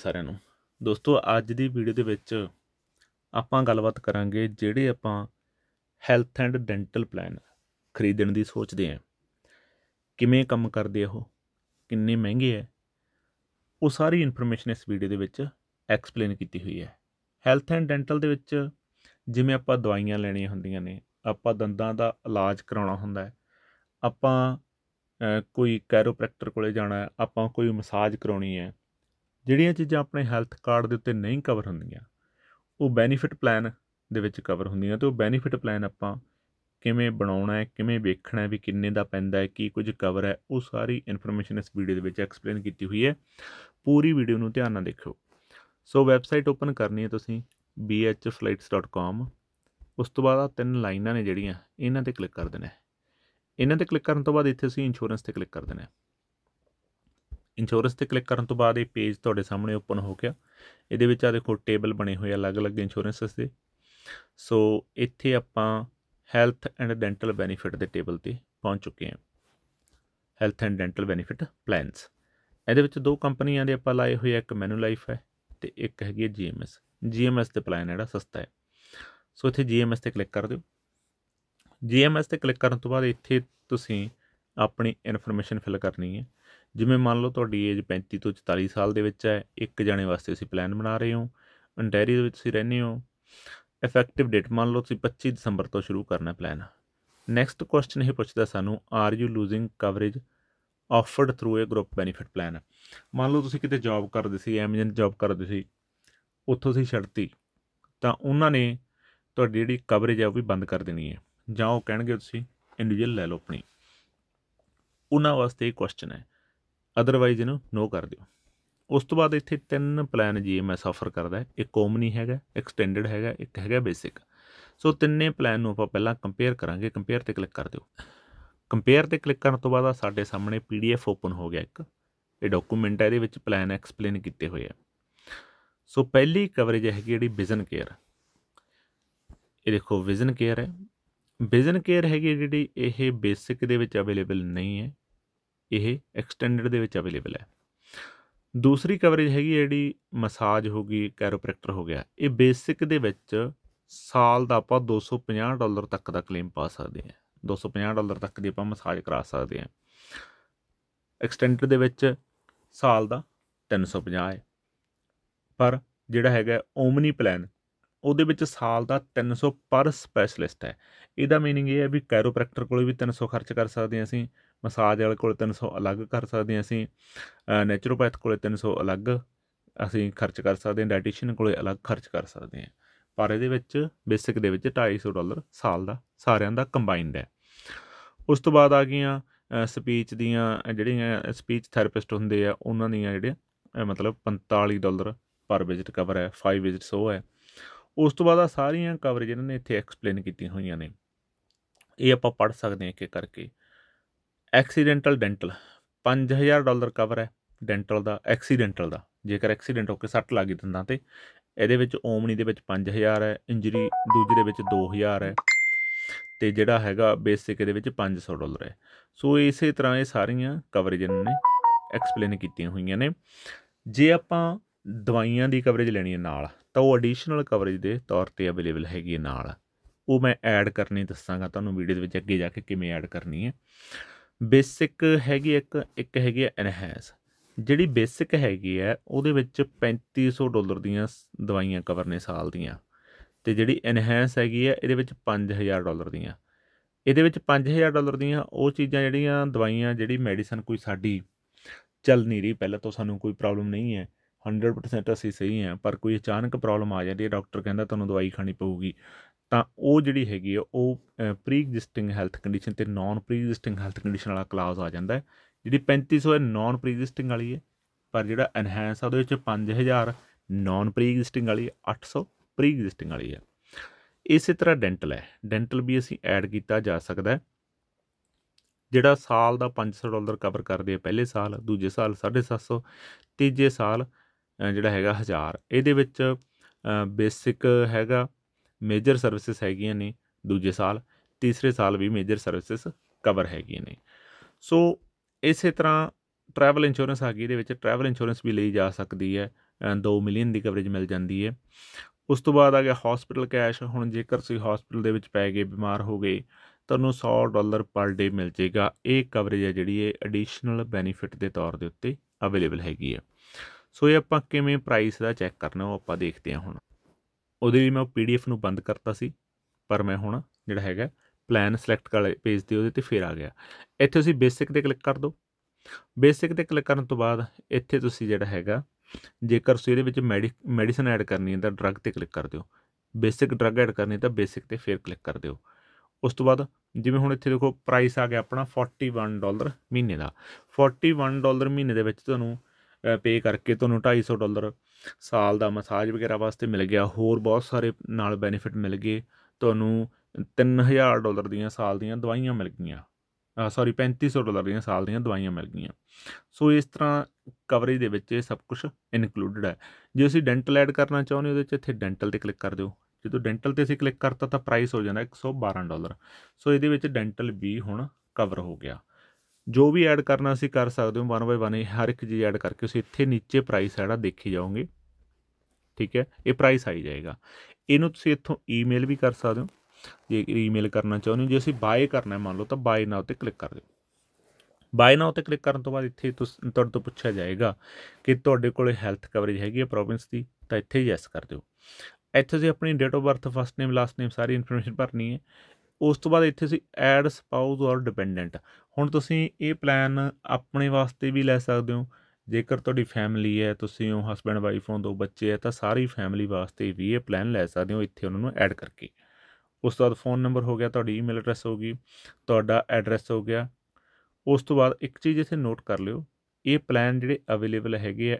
ਸਾਰਿਆਂ ਨੂੰ ਦੋਸਤੋ ਅੱਜ ਦੀ ਵੀਡੀਓ ਦੇ ਵਿੱਚ ਆਪਾਂ ਗੱਲਬਾਤ ਕਰਾਂਗੇ ਜਿਹੜੇ ਆਪਾਂ ਹੈਲਥ ਐਂਡ ਡੈਂਟਲ ਪਲਾਨ ਖਰੀਦਣ ਦੀ ਸੋਚਦੇ ਆਂ ਕਿਵੇਂ ਕੰਮ ਕਰਦੇ ਆ ਉਹ ਕਿੰਨੇ ਮਹਿੰਗੇ ਆ ਉਹ ਸਾਰੀ ਇਨਫੋਰਮੇਸ਼ਨ ਇਸ ਵੀਡੀਓ ਦੇ ਵਿੱਚ ਐਕਸਪਲੇਨ ਕੀਤੀ ਹੋਈ ਹੈ ਹੈਲਥ ਐਂਡ ਡੈਂਟਲ ਦੇ ਵਿੱਚ ਜਿਵੇਂ ਆਪਾਂ ਦਵਾਈਆਂ ਲੈਣੀਆਂ ਹੁੰਦੀਆਂ ਨੇ ਆਪਾਂ ਦੰਦਾਂ ਦਾ ਇਲਾਜ ਕਰਾਉਣਾ ਹੁੰਦਾ ਹੈ ਆਪਾਂ ਕੋਈ ਕੈਰੋਪ੍ਰੈਕਟਰ ਕੋਲੇ ਜਾਣਾ ਹੈ ਆਪਾਂ ਕੋਈ ਮਸਾਜ ਕਰਾਉਣੀ ਹੈ ਜਿਹੜੀਆਂ ਚੀਜ਼ਾਂ ਆਪਣੇ ਹੈਲਥ ਕਾਰਡ ਦੇ ਉੱਤੇ ਨਹੀਂ ਕਵਰ ਹੁੰਦੀਆਂ ਉਹ ਬੈਨੀਫਿਟ ਪਲਾਨ ਦੇ ਵਿੱਚ ਕਵਰ ਹੁੰਦੀਆਂ ਤੇ ਉਹ ਬੈਨੀਫਿਟ ਪਲਾਨ ਆਪਾਂ ਕਿਵੇਂ ਬਣਾਉਣਾ ਹੈ ਕਿਵੇਂ ਵੇਖਣਾ ਹੈ ਵੀ ਕਿੰਨੇ ਦਾ ਪੈਂਦਾ ਹੈ ਕੀ ਕੁਝ ਕਵਰ ਹੈ ਉਹ ਸਾਰੀ ਇਨਫੋਰਮੇਸ਼ਨ ਇਸ ਵੀਡੀਓ ਦੇ ਵਿੱਚ ਐਕਸਪਲੇਨ ਕੀਤੀ ਹੋਈ ਹੈ ਪੂਰੀ ਵੀਡੀਓ ਨੂੰ ਧਿਆਨ ਨਾਲ ਦੇਖਿਓ ਸੋ ਵੈਬਸਾਈਟ ਓਪਨ ਕਰਨੀ ਹੈ ਤੁਸੀਂ bhflights.com ਉਸ ਤੋਂ ਬਾਅਦ ਆ ਤਿੰਨ ਲਾਈਨਾਂ ਨੇ ਜਿਹੜੀਆਂ ਇਹਨਾਂ ਤੇ ਕਲਿੱਕ ਕਰ ਦੇਣਾ ਹੈ ਇਹਨਾਂ ਤੇ ਕਲਿੱਕ ਕਰਨ ਤੋਂ ਬਾਅਦ ਇੱਥੇ ਅਸੀਂ ਇੰਸ਼ੋਰੈਂਸ ਤੇ ਕਲਿੱਕ ਕਰ ਦੇਣਾ ਹੈ ਇੰਸ਼ੋਰੈਂਸ ਤੇ ਕਲਿੱਕ ਕਰਨ ਤੋਂ ਬਾਅਦ ਇਹ ਪੇਜ ਤੁਹਾਡੇ ਸਾਹਮਣੇ ਓਪਨ ਹੋ ਗਿਆ ਇਹਦੇ ਵਿੱਚ ਆ ਦੇਖੋ ਟੇਬਲ ਬਣੇ ਹੋਏ ਆ ਅਲੱਗ-ਅਲੱਗ ਇੰਸ਼ੋਰੈਂਸਸ ਦੇ ਸੋ ਇੱਥੇ ਆਪਾਂ ਹੈਲਥ ਐਂਡ ਡੈਂਟਲ ਬੈਨੀਫਿਟ ਦੇ ਟੇਬਲ ਤੇ ਪਹੁੰਚ ਚੁੱਕੇ ਹਾਂ health and dental benefit plans ਇਹਦੇ ਵਿੱਚ ਦੋ ਕੰਪਨੀਆਂ ਦੇ ਆਪਾਂ ਲਾਏ ਹੋਏ ਆ ਇੱਕ ਮੈਨੂ ਲਾਈਫ ਹੈ ਤੇ ਇੱਕ ਹੈਗੀ ਹੈ ਜੀਐਮਐਸ ਜੀਐਮਐਸ ਤੇ ਪਲਾਨ ਜਿਹੜਾ ਸਸਤਾ ਹੈ ਸੋ ਇੱਥੇ ਜੀਐਮਐਸ ਤੇ ਕਲਿੱਕ ਕਰ ਦਿਓ ਜੀਐਮਐਸ ਤੇ ਕਲਿੱਕ ਕਰਨ ਤੋਂ ਬਾਅਦ ਇੱਥੇ ਤੁਸੀਂ ਆਪਣੀ ਇਨਫੋਰਮੇਸ਼ਨ ਫਿਲ ਕਰਨੀ ਹੈ ਜਿਵੇਂ ਮੰਨ ਲਓ ਤੁਹਾਡੀ ਏਜ 35 ਤੋਂ 44 ਸਾਲ ਦੇ ਵਿੱਚ ਹੈ ਇੱਕ ਜਣੇ ਵਾਸਤੇ ਅਸੀਂ ਪਲਾਨ ਬਣਾ ਰਹੇ ਹਾਂ ਅੰਟੈਰੀਓ ਦੇ ਵਿੱਚ ਤੁਸੀਂ ਰਹਿੰਦੇ ਹੋ ਇਫੈਕਟਿਵ ਡੇਟ ਮੰਨ ਲਓ ਤੁਸੀਂ 25 ਦਸੰਬਰ ਤੋਂ ਸ਼ੁਰੂ ਕਰਨਾ ਪਲਾਨ ਨੈਕਸਟ ਕੁਐਸਚਨ ਇਹ ਪੁੱਛਦਾ ਸਾਨੂੰ are you losing coverage offered through a group benefit plan ਮੰਨ ਲਓ ਤੁਸੀਂ ਕਿਤੇ ਜੌਬ ਕਰਦੇ ਸੀ ਐਮਜਨ ਜੌਬ ਕਰਦੇ ਸੀ ਉੱਥੋਂ ਤੁਸੀਂ ਛੱਡਤੀ ਤਾਂ ਉਹਨਾਂ ਨੇ ਤੁਹਾਡੀ ਜਿਹੜੀ ਕਵਰੇਜ ਹੈ ਉਹ ਵੀ ਬੰਦ ਕਰ ਦੇਣੀ ਹੈ ਜਾਂ ਉਹ ਕਹਿਣਗੇ ਤੁਸੀਂ ਇੰਡੀਵਿਜੂਅਲ ਲੈ ਲਓ ਆਪਣੀ ਉਹਨਾਂ ਵਾਸਤੇ ਇਹ ਕੁਐਸਚਨ ਹੈ ਅਦਰਵਾਈਜ਼ ਇਹਨੂੰ ਨੋ ਕਰ ਦਿਓ ਉਸ ਤੋਂ ਬਾਅਦ ਇੱਥੇ ਤਿੰਨ ਪਲਾਨ ਜੀ ਮੈਂ ਆਫਰ ਕਰਦਾ ਹੈ ਇੱਕ ਓਮਨੀ ਹੈਗਾ ਐਕਸਟੈਂਡਡ ਹੈਗਾ ਇੱਕ ਹੈਗਾ ਬੇਸਿਕ ਸੋ ਤਿੰਨੇ ਪਲਾਨ ਨੂੰ ਆਪਾਂ ਪਹਿਲਾਂ ਕੰਪੇਅਰ ਕਰਾਂਗੇ ਕੰਪੇਅਰ ਤੇ ਕਲਿੱਕ ਕਰ ਦਿਓ ਕੰਪੇਅਰ ਤੇ ਕਲਿੱਕ ਕਰਨ ਤੋਂ ਬਾਅਦ ਸਾਡੇ ਸਾਹਮਣੇ ਪੀਡੀਐਫ ਓਪਨ ਹੋ ਗਿਆ ਇੱਕ ਇਹ ਡਾਕੂਮੈਂਟ ਹੈ ਇਹਦੇ ਵਿੱਚ ਪਲਾਨ ਐਕਸਪਲੇਨ ਕੀਤੇ ਹੋਏ ਆ ਸੋ ਪਹਿਲੀ ਕਵਰੇਜ ਹੈਗੀ ਜਿਹੜੀ ਵਿਜ਼ਨ ਕੇਅਰ ਇਹ ਦੇਖੋ ਵਿਜ਼ਨ ਕੇਅਰ ਹੈ ਵਿਜ਼ਨ ਕੇਅਰ ਹੈਗੀ ਜਿਹੜੀ ਇਹ ਬੇਸਿਕ ਦੇ ਵਿੱਚ ਅਵੇਲੇਬਲ ਨਹੀਂ ਹੈ ਇਹ ਐਕਸਟੈਂਡਡ ਦੇ ਵਿੱਚ ਅਵੇਲੇਬਲ ਹੈ ਦੂਸਰੀ ਕਵਰੇਜ ਹੈਗੀ ਜਿਹੜੀ ਮਸਾਜ ਹੋ ਗਈ ਕੈਰੋਪ੍ਰੈਕਟਰ ਹੋ ਗਿਆ ਇਹ ਬੇਸਿਕ ਦੇ ਵਿੱਚ ਸਾਲ ਦਾ ਆਪਾਂ 250 ਡਾਲਰ ਤੱਕ ਦਾ ਕਲੇਮ ਪਾ ਸਕਦੇ ਹਾਂ 250 ਡਾਲਰ ਤੱਕ ਦੀ ਆਪਾਂ ਮਸਾਜ ਕਰਾ ਸਕਦੇ ਹਾਂ ਐਕਸਟੈਂਡਡ ਦੇ ਵਿੱਚ ਸਾਲ ਦਾ 350 ਹੈ ਪਰ ਜਿਹੜਾ ਹੈਗਾ ਓਮਨੀ ਪਲਾਨ ਉਹਦੇ ਵਿੱਚ ਸਾਲ ਦਾ 300 ਪਰ ਸਪੈਸ਼ਲਿਸਟ ਹੈ ਇਹਦਾ ਮੀਨਿੰਗ ਇਹ ਹੈ ਵੀ ਕੈਰੋਪ੍ਰੈਕਟਰ ਕੋਲੇ ਵੀ 300 ਖਰਚ ਕਰ ਸਕਦੇ ਹਾਂ ਅਸੀਂ ਮਸਾਜ ਵਾਲੇ ਕੋਲ 300 ਅਲੱਗ ਕਰ ਸਕਦੇ ਹਾਂ ਅਸੀਂ ਨੇਚਰੋਪੈਥ ਕੋਲੇ 300 ਅਲੱਗ ਅਸੀਂ ਖਰਚ ਕਰ ਸਕਦੇ ਹਾਂ ਡਾਈਟੀਸ਼ੀਅਨ ਕੋਲੇ ਅਲੱਗ ਖਰਚ ਕਰ ਸਕਦੇ ਹਾਂ ਪਰ ਇਹਦੇ ਵਿੱਚ ਬੇਸਿਕ ਦੇ ਵਿੱਚ 250 ਡਾਲਰ ਸਾਲ ਦਾ ਸਾਰਿਆਂ ਦਾ ਕੰਬਾਈਨਡ ਹੈ ਉਸ ਤੋਂ ਬਾਅਦ ਆ ਗਈਆਂ ਸਪੀਚ ਦੀਆਂ ਜਿਹੜੀਆਂ ਸਪੀਚ ਥੈਰੇਪਿਸਟ ਹੁੰਦੇ ਆ ਉਹਨਾਂ ਦੀਆਂ ਜਿਹੜੀਆਂ ਮਤਲਬ 45 ਡਾਲਰ ਪਰ ਵਿਜ਼ਿਟ ਕਵਰ ਹੈ 5 ਵਿਜ਼ਿਟਸ ਉਹ ਹੈ ਉਸ ਤੋਂ ਬਾਅਦ ਆ ਸਾਰੀਆਂ ਕਵਰੇਜ ਇਹਨਾਂ ਨੇ ਇੱਥੇ ਐਕਸਪਲੇਨ ਕੀਤੀਆਂ ਹੋਈਆਂ ਨੇ ਇਹ ਆਪਾਂ ਪੜ ਸਕਦੇ ਹਾਂ ਕਿ ਕਰਕੇ ਐਕਸੀਡੈਂਟਲ ਡੈਂਟਲ 5000 ਡਾਲਰ ਕਵਰ ਹੈ ਡੈਂਟਲ ਦਾ ਐਕਸੀਡੈਂਟਲ ਦਾ ਜੇਕਰ ਐਕਸੀਡੈਂਟ ਹੋ ਕੇ ਸੱਟ ਲੱਗ ਗਈ ਦੰਦਾਂ ਤੇ ਇਹਦੇ ਵਿੱਚ ਓਮਨੀ ਦੇ ਵਿੱਚ 5000 ਹੈ ਇੰਜਰੀ ਦੂਜੇ ਦੇ ਵਿੱਚ 2000 ਹੈ ਤੇ ਜਿਹੜਾ ਹੈਗਾ ਬੇਸਿਕ ਇਹਦੇ ਵਿੱਚ 500 ਡਾਲਰ ਹੈ ਸੋ ਇਸੇ ਤਰ੍ਹਾਂ ਇਹ ਸਾਰੀਆਂ ਕਵਰੇਜ ਇਹਨਾਂ ਨੇ ਐਕਸਪਲੇਨ ਕੀਤੀਆਂ ਹੋਈਆਂ ਨੇ ਜੇ ਆਪਾਂ ਦਵਾਈਆਂ ਦੀ ਕਵਰੇਜ ਲੈਣੀ ਹੈ ਨਾਲ ਤਾਂ ਉਹ ਐਡੀਸ਼ਨਲ ਕਵਰੇਜ ਦੇ ਤੌਰ ਤੇ ਅਵੇਲੇਬਲ ਹੈਗੀ ਨਾਲ ਉਹ ਮੈਂ ਐਡ ਕਰਨੀ ਦੱਸਾਂਗਾ ਤੁਹਾਨੂੰ ਵੀਡੀਓ ਦੇ ਵਿੱਚ ਅੱਗੇ ਜਾ ਕੇ ਕਿਵੇਂ ਐਡ ਕਰਨੀ ਹੈ ਬੇਸਿਕ ਹੈਗੀ ਇੱਕ ਇੱਕ ਹੈਗੀ ਹੈ ਐਨਹੈਂਸ ਜਿਹੜੀ ਬੇਸਿਕ ਹੈਗੀ ਹੈ ਉਹਦੇ ਵਿੱਚ 3500 ਡਾਲਰ ਦੀਆਂ ਦਵਾਈਆਂ ਕਵਰ ਨੇ ਸਾਲ ਦੀਆਂ ਤੇ ਜਿਹੜੀ ਐਨਹੈਂਸ ਹੈਗੀ ਹੈ ਇਹਦੇ ਵਿੱਚ 5000 ਡਾਲਰ ਦੀਆਂ ਇਹਦੇ ਵਿੱਚ 5000 ਡਾਲਰ ਦੀਆਂ ਉਹ ਚੀਜ਼ਾਂ ਜਿਹੜੀਆਂ ਦਵਾਈਆਂ ਜਿਹੜੀ ਮੈਡੀਸਨ ਕੋਈ ਸਾਡੀ ਚੱਲ ਨਹੀਂ ਰਹੀ ਪਹਿਲਾਂ ਤੋਂ ਸਾਨੂੰ ਕੋਈ ਪ੍ਰੋਬਲਮ ਨਹੀਂ ਹੈ 100% ਅਸੀਂ ਸਹੀ ਹਾਂ ਪਰ ਕੋਈ ਅਚਾਨਕ ਪ੍ਰੋਬਲਮ ਆ ਜਾਂਦੀ ਹੈ ਡਾਕਟਰ ਕਹਿੰਦਾ ਤੁਹਾਨੂੰ ਦਵਾਈ ਖਾਣੀ ਪਊਗੀ ਤਾਂ ਉਹ ਜਿਹੜੀ ਹੈਗੀ ਆ ਉਹ ਪ੍ਰੀ ਐਗਜ਼ਿਸਟਿੰਗ ਹੈਲਥ ਕੰਡੀਸ਼ਨ ਤੇ non pre existing health condition ਵਾਲਾ ਕਲਾਸ ਆ ਜਾਂਦਾ ਹੈ ਜਿਹੜੀ 3500 ਹੈ ਨਾਨ ਪ੍ਰੀ ਐਗਜ਼ਿਸਟਿੰਗ ਵਾਲੀ ਹੈ ਪਰ ਜਿਹੜਾ ਐਨਹਾਂਸ ਆ ਉਹਦੇ ਵਿੱਚ 5000 ਨਾਨ ਪ੍ਰੀ ਐਗਜ਼ਿਸਟਿੰਗ ਵਾਲੀ 800 ਪ੍ਰੀ ਐਗਜ਼ਿਸਟਿੰਗ ਵਾਲੀ ਹੈ ਇਸੇ ਤਰ੍ਹਾਂ ਡੈਂਟਲ ਹੈ ਡੈਂਟਲ ਵੀ ਅਸੀਂ ਐਡ ਕੀਤਾ ਜਾ ਸਕਦਾ ਹੈ ਜਿਹੜਾ ਸਾਲ ਦਾ 500 ਡਾਲਰ ਕਵਰ ਕਰਦੇ ਆ ਪਹਿਲੇ ਸਾਲ ਦੂਜੇ ਸਾਲ 750 ਤੀਜੇ ਸਾਲ ਜਿਹੜਾ ਹੈਗਾ 1000 ਇਹਦੇ ਵਿੱਚ ਬੇਸਿਕ ਹੈਗਾ ਮੇਜਰ ਸਰਵਿਸਿਜ਼ ਹੈਗੀਆਂ ਨੇ ਦੂਜੇ ਸਾਲ ਤੀਸਰੇ ਸਾਲ ਵੀ ਮੇਜਰ ਸਰਵਿਸਿਜ਼ ਕਵਰ ਹੈਗੀਆਂ ਨੇ ਸੋ ਇਸੇ ਤਰ੍ਹਾਂ ਟਰੈਵਲ ਇੰਸ਼ੋਰੈਂਸ ਆ ਗਈ ਇਹਦੇ ਵਿੱਚ ਟਰੈਵਲ ਇੰਸ਼ੋਰੈਂਸ ਵੀ ਲਈ ਜਾ ਸਕਦੀ ਹੈ 2 ਮਿਲੀਅਨ ਦੀ ਕਵਰੇਜ ਮਿਲ ਜਾਂਦੀ ਹੈ ਉਸ ਤੋਂ ਬਾਅਦ ਆ ਗਿਆ ਹਸਪੀਟਲ ਕੈਸ਼ ਹੁਣ ਜੇਕਰ ਤੁਸੀਂ ਹਸਪੀਟਲ ਦੇ ਵਿੱਚ ਪੈ ਗਏ ਬਿਮਾਰ ਹੋ ਗਏ ਤੁਹਾਨੂੰ 100 ਡਾਲਰ ਪਰ ਡੇ ਮਿਲ ਜਾਏਗਾ ਇਹ ਕਵਰੇਜ ਹੈ ਜਿਹੜੀ ਇਹ ਐਡੀਸ਼ਨਲ ਬੈਨੀਫਿਟ ਦੇ ਤੌਰ ਦੇ ਉੱਤੇ ਅਵੇਲੇਬਲ ਹੈਗੀ ਹੈ ਸੋ ਇਹ ਆਪਾਂ ਕਿਵੇਂ ਪ੍ਰਾਈਸ ਦਾ ਚੈੱਕ ਕਰਨਾ ਉਹ ਆਪਾਂ ਦੇਖਦੇ ਹਾਂ ਹੁਣ ਉਹਦੇ ਲਈ ਮੈਂ ਉਹ ਪੀਡੀਐਫ ਨੂੰ ਬੰਦ ਕਰਤਾ ਸੀ ਪਰ ਮੈਂ ਹੁਣ ਜਿਹੜਾ ਹੈਗਾ ਪਲਾਨ ਸਿਲੈਕਟ ਲਏ ਪੇਜ ਤੇ ਉਹਦੇ ਤੇ ਫੇਰ ਆ ਗਿਆ ਇੱਥੇ ਤੁਸੀਂ ਬੇਸਿਕ ਤੇ ਕਲਿੱਕ ਕਰ ਦਿਓ ਬੇਸਿਕ ਤੇ ਕਲਿੱਕ ਕਰਨ ਤੋਂ ਬਾਅਦ ਇੱਥੇ ਤੁਸੀਂ ਜਿਹੜਾ ਹੈਗਾ ਜੇਕਰ ਤੁਸੀਂ ਇਹਦੇ ਵਿੱਚ ਮੈਡੀਸਨ ਐਡ ਕਰਨੀ ਹੈ ਤਾਂ ਡਰੱਗ ਤੇ ਕਲਿੱਕ ਕਰ ਦਿਓ ਬੇਸਿਕ ਡਰੱਗ ਐਡ ਕਰਨੀ ਤਾਂ ਬੇਸਿਕ ਤੇ ਫੇਰ ਕਲਿੱਕ ਕਰ ਦਿਓ ਉਸ ਤੋਂ ਬਾਅਦ ਜਿਵੇਂ ਹੁਣ ਇੱਥੇ ਦੇਖੋ ਪ੍ਰਾਈਸ ਆ ਗਿਆ ਆਪਣਾ 41 ਡਾਲਰ ਮਹੀਨੇ ਦਾ 41 ਡਾਲਰ ਮਹੀਨੇ ਦੇ ਵਿੱਚ ਤੁਹਾਨੂੰ ਪੇ ਕਰਕੇ ਤੁਹਾਨੂੰ 250 ਡਾਲਰ ਸਾਲ ਦਾ ਮਸਾਜ ਵਗੈਰਾ ਵਾਸਤੇ ਮਿਲ ਗਿਆ ਹੋਰ ਬਹੁਤ ਸਾਰੇ ਨਾਲ ਬੈਨੀਫਿਟ ਮਿਲ ਗਏ ਤੁਹਾਨੂੰ 3000 ਡਾਲਰ ਦੀਆਂ ਸਾਲ ਦੀਆਂ ਦਵਾਈਆਂ ਮਿਲ ਗਈਆਂ ਸੌਰੀ 3500 ਡਾਲਰ ਦੀਆਂ ਸਾਲ ਦੀਆਂ ਦਵਾਈਆਂ ਮਿਲ ਗਈਆਂ ਸੋ ਇਸ ਤਰ੍ਹਾਂ ਕਵਰੇਜ ਦੇ ਵਿੱਚ ਇਹ ਸਭ ਕੁਝ ਇਨਕਲੂਡਡ ਹੈ ਜੇ ਤੁਸੀਂ ਡੈਂਟਲ ਐਡ ਕਰਨਾ ਚਾਹੁੰਦੇ ਹੋ ਉਹਦੇ ਵਿੱਚ ਇੱਥੇ ਡੈਂਟਲ ਤੇ ਕਲਿੱਕ ਕਰ ਦਿਓ ਜਦੋਂ ਡੈਂਟਲ ਤੇ ਅਸੀਂ ਕਲਿੱਕ ਕਰਤਾ ਤਾਂ ਪ੍ਰਾਈਸ ਹੋ ਜਾਂਦਾ 112 ਡਾਲਰ ਸੋ ਇਹਦੇ ਵਿੱਚ ਡੈਂਟਲ ਵੀ ਹੁਣ ਕਵਰ ਹੋ ਗਿਆ ਜੋ ਵੀ ਐਡ ਕਰਨਾ ਸੀ ਕਰ ਸਕਦੇ ਹੋ 1 ਬਾਈ 1 ਹਰ ਇੱਕ ਚੀਜ਼ ਐਡ ਕਰਕੇ ਤੁਸੀਂ ਇੱਥੇ ਨੀਚੇ ਪ੍ਰਾਈਸ ਜਿਹੜਾ ਦੇਖੀ ਜਾਓਗੇ ਠੀਕ ਹੈ ਇਹ ਪ੍ਰਾਈਸ ਆਈ ਜਾਏਗਾ ਇਹਨੂੰ ਤੁਸੀਂ ਇੱਥੋਂ ਈਮੇਲ ਵੀ ਕਰ ਸਕਦੇ ਹੋ ਜੇ ਈਮੇਲ ਕਰਨਾ ਚਾਹੁੰਦੇ ਹੋ ਜੇ ਅਸੀਂ ਬਾਏ ਕਰਨਾ ਹੈ ਮੰਨ ਲਓ ਤਾਂ ਬਾਏ ਨਾਉ ਤੇ ਕਲਿੱਕ ਕਰ ਦਿਓ ਬਾਏ ਨਾਉ ਤੇ ਕਲਿੱਕ ਕਰਨ ਤੋਂ ਬਾਅਦ ਇੱਥੇ ਤੁਹਾਡੇ ਤੋਂ ਪੁੱਛਿਆ ਜਾਏਗਾ ਕਿ ਤੁਹਾਡੇ ਕੋਲੇ ਹੈਲਥ ਕਵਰੇਜ ਹੈਗੀ ਹੈ ਪ੍ਰੋਵਿੰਸ ਦੀ ਤਾਂ ਇੱਥੇ ਯੈਸ ਕਰ ਦਿਓ ਇੱਥੇ ਤੁਸੀਂ ਆਪਣੀ date of birth first name last name ਸਾਰੀ ਇਨਫੋਰਮੇਸ਼ਨ ਭਰਨੀ ਹੈ ਉਸ ਤੋਂ ਬਾਅਦ ਇੱਥੇ ਸੀ ਐਡ ਸਪਾਊਸ অর ਡਿਪੈਂਡੈਂਟ ਹੁਣ ਤੁਸੀਂ ਇਹ ਪਲਾਨ ਆਪਣੇ ਵਾਸਤੇ ਵੀ ਲੈ ਸਕਦੇ ਹੋ ਜੇਕਰ ਤੁਹਾਡੀ ਫੈਮਿਲੀ ਹੈ ਤੁਸੀਂ ਉਹ ਹਸਬੰਡ ਵਾਈਫ ਹੋ ਦੋ ਬੱਚੇ ਹੈ ਤਾਂ ਸਾਰੀ ਫੈਮਿਲੀ ਵਾਸਤੇ ਵੀ ਇਹ ਪਲਾਨ ਲੈ ਸਕਦੇ ਹੋ ਇੱਥੇ ਉਹਨਾਂ ਨੂੰ ਐਡ ਕਰਕੇ ਉਸ ਤੋਂ ਬਾਅਦ ਫੋਨ ਨੰਬਰ ਹੋ ਗਿਆ ਤੁਹਾਡੀ ਈਮੇਲ ਐਡਰੈਸ ਹੋ ਗਈ ਤੁਹਾਡਾ ਐਡਰੈਸ ਹੋ ਗਿਆ ਉਸ ਤੋਂ ਬਾਅਦ ਇੱਕ ਚੀਜ਼ ਇੱਥੇ ਨੋਟ ਕਰ ਲਿਓ ਇਹ ਪਲਾਨ ਜਿਹੜੇ ਅਵੇਲੇਬਲ ਹੈਗੇ ਆ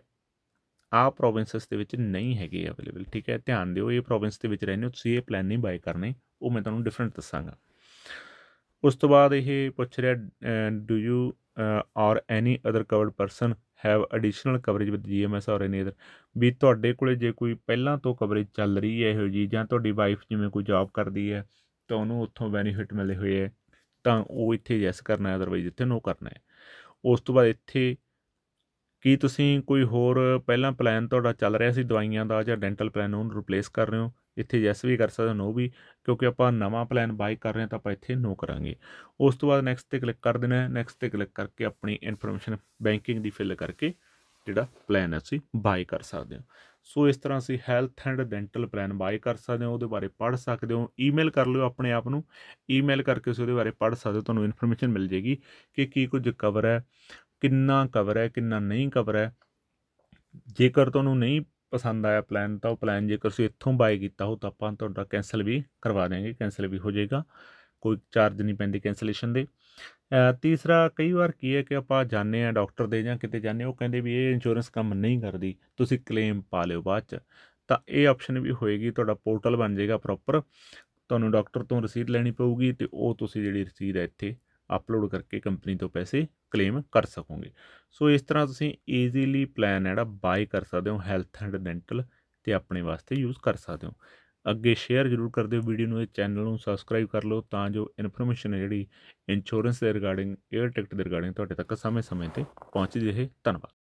ਆ ਪ੍ਰੋਵਿੰਸਸ ਦੇ ਵਿੱਚ ਨਹੀਂ ਹੈਗੇ ਅਵੇਲੇਬਲ ਠੀਕ ਹੈ ਧਿਆਨ ਦਿਓ ਇਹ ਪ੍ਰੋਵਿੰਸ ਦੇ ਵਿੱਚ ਰਹਿੰਦੇ ਹੋ ਤੁਸੀਂ ਇਹ ਪਲਾਨ ਨਹੀਂ ਬਾਈ ਕਰਨੇ ਉਹ ਮੈਂ ਤੁਹਾਨੂੰ ਡਿਫਰੈਂਟ ਦੱਸਾਂਗਾ ਉਸ ਤੋਂ ਬਾਅਦ ਇਹ ਪੁੱਛ ਰਿਹਾ do you are any other covered person have additional coverage with G M S or any other ਵੀ ਤੁਹਾਡੇ ਕੋਲੇ ਜੇ ਕੋਈ ਪਹਿਲਾਂ ਤੋਂ ਕਵਰੇਜ ਚੱਲ ਰਹੀ ਹੈ ਇਹੋ ਜੀ ਜਾਂ ਤੁਹਾਡੀ ਵਾਈਫ ਜਿਵੇਂ ਕੋਈ ਜੌਬ ਕਰਦੀ ਹੈ ਤਾਂ ਉਹਨੂੰ ਉੱਥੋਂ ਬੈਨੀਫਿਟ ਮਿਲੇ ਹੋਏ ਹੈ ਤਾਂ ਉਹ ਇੱਥੇ ਯੈਸ ਕਰਨਾ ਹੈ ਅਦਰਵਾਈਜ਼ ਇੱਥੇ ਨੋ ਕਰਨਾ ਹੈ ਉਸ ਤੋਂ ਬਾਅਦ ਇੱਥੇ ਕੀ ਤੁਸੀਂ ਕੋਈ ਹੋਰ ਪਹਿਲਾਂ ਪਲਾਨ ਤੁਹਾਡਾ ਚੱਲ ਰਿਹਾ ਸੀ ਦਵਾਈਆਂ ਦਾ ਜਾਂ ਡੈਂਟਲ ਪਲਾਨ ਉਹਨੂੰ ਰਿਪਲੇਸ ਕਰ ਰਹੇ ਹੋ ਇੱਥੇ ਯੈਸ ਵੀ ਕਰ ਸਕਦੇ ਹੋ ਨੋ ਵੀ ਕਿਉਂਕਿ ਆਪਾਂ ਨਵਾਂ ਪਲਾਨ ਬਾਈ ਕਰ ਰਹੇ ਹਾਂ ਤਾਂ ਆਪਾਂ ਇੱਥੇ ਨੋ ਕਰਾਂਗੇ ਉਸ ਤੋਂ ਬਾਅਦ ਨੈਕਸਟ ਤੇ ਕਲਿੱਕ ਕਰ ਦੇਣਾ ਹੈ ਨੈਕਸਟ ਤੇ ਕਲਿੱਕ ਕਰਕੇ ਆਪਣੀ ਇਨਫੋਰਮੇਸ਼ਨ ਬੈਂਕਿੰਗ ਦੀ ਫਿਲ ਕਰਕੇ ਜਿਹੜਾ ਪਲਾਨ ਅਸੀਂ ਬਾਈ ਕਰ ਸਕਦੇ ਹਾਂ ਸੋ ਇਸ ਤਰ੍ਹਾਂ ਅਸੀਂ health and dental plan buy ਕਰ ਸਕਦੇ ਹਾਂ ਉਹਦੇ ਬਾਰੇ ਪੜ੍ਹ ਸਕਦੇ ਹੋ ਈਮੇਲ ਕਰ ਲਿਓ ਆਪਣੇ ਆਪ ਨੂੰ ਈਮੇਲ ਕਰਕੇ ਉਸ ਉਹਦੇ ਬਾਰੇ ਪੜ੍ਹ ਸਕਦੇ ਹੋ ਤੁਹਾਨੂੰ ਇਨਫੋਰਮੇਸ਼ਨ ਮਿਲ ਜੇਗੀ ਕਿ ਕੀ ਕੁਝ ਕਵਰ ਹੈ ਕਿੰਨਾ ਕਵਰ ਹੈ ਕਿੰਨਾ ਨਹੀਂ ਕਵਰ ਹੈ ਜੇਕਰ ਤੁਹਾਨੂੰ ਨਹੀਂ ਪਸੰਦ ਆਇਆ ਪਲਾਨ ਤਾਂ ਉਹ ਪਲਾਨ ਜੇਕਰ ਤੁਸੀਂ ਇੱਥੋਂ ਬਾਏ ਕੀਤਾ ਹੋ ਤਾਂ ਆਪਾਂ ਤੁਹਾਡਾ ਕੈਨਸਲ ਵੀ ਕਰਵਾ ਦੇਾਂਗੇ ਕੈਨਸਲ ਵੀ ਹੋ ਜਾਏਗਾ ਕੋਈ ਚਾਰਜ ਨਹੀਂ ਪੈਂਦੀ ਕੈਨਸਲੇਸ਼ਨ ਦੇ ਤੀਸਰਾ ਕਈ ਵਾਰ ਕੀ ਹੈ ਕਿ ਆਪਾਂ ਜਾਣੇ ਆ ਡਾਕਟਰ ਦੇ ਜਾਂ ਕਿਤੇ ਜਾਣੇ ਉਹ ਕਹਿੰਦੇ ਵੀ ਇਹ ਇੰਸ਼ੋਰੈਂਸ ਕੰਮ ਨਹੀਂ ਕਰਦੀ ਤੁਸੀਂ ਕਲੇਮ ਪਾ ਲਿਓ ਬਾਅਦ ਚ ਤਾਂ ਇਹ ਆਪਸ਼ਨ ਵੀ ਹੋਏਗੀ ਤੁਹਾਡਾ ਪੋਰਟਲ ਬਣ ਜਾਏਗਾ ਪ੍ਰੋਪਰ ਤੁਹਾਨੂੰ ਡਾਕਟਰ ਤੋਂ ਰਸੀਦ ਲੈਣੀ ਪਊਗੀ ਤੇ ਉਹ ਤੁਸੀਂ ਜਿਹੜੀ ਰਸੀਦ ਹੈ ਇੱਥੇ ਅਪਲੋਡ ਕਰਕੇ ਕੰਪਨੀ ਤੋਂ ਪੈਸੇ ਕਲੇਮ ਕਰ ਸਕੋਗੇ ਸੋ ਇਸ ਤਰ੍ਹਾਂ ਤੁਸੀਂ ਈਜ਼ੀਲੀ ਪਲਾਨ ਜਿਹੜਾ ਬਾਈ ਕਰ ਸਕਦੇ ਹੋ ਹੈਲਥ ਐਂਡ ਡੈਂਟਲ ਤੇ ਆਪਣੇ ਵਾਸਤੇ ਯੂਜ਼ ਕਰ ਸਕਦੇ ਹੋ ਅੱਗੇ ਸ਼ੇਅਰ ਜ਼ਰੂਰ ਕਰ ਦਿਓ ਵੀਡੀਓ ਨੂੰ ਇਹ ਚੈਨਲ ਨੂੰ ਸਬਸਕ੍ਰਾਈਬ ਕਰ ਲਓ ਤਾਂ ਜੋ ਇਨਫੋਰਮੇਸ਼ਨ ਹੈ ਜਿਹੜੀ ਇੰਸ਼ੋਰੈਂਸ ਦੇ ਰਿਗਾਰਡਿੰਗ 에ਅਰ ਟਿਕਟ ਦੇ ਰਿਗਾਰਡਿੰਗ ਤੁਹਾਡੇ ਤੱਕ ਸਮੇਂ-ਸਮੇਂ ਤੇ ਪਹੁੰਚਦੀ ਰਹੇ ਧੰਨਵਾਦ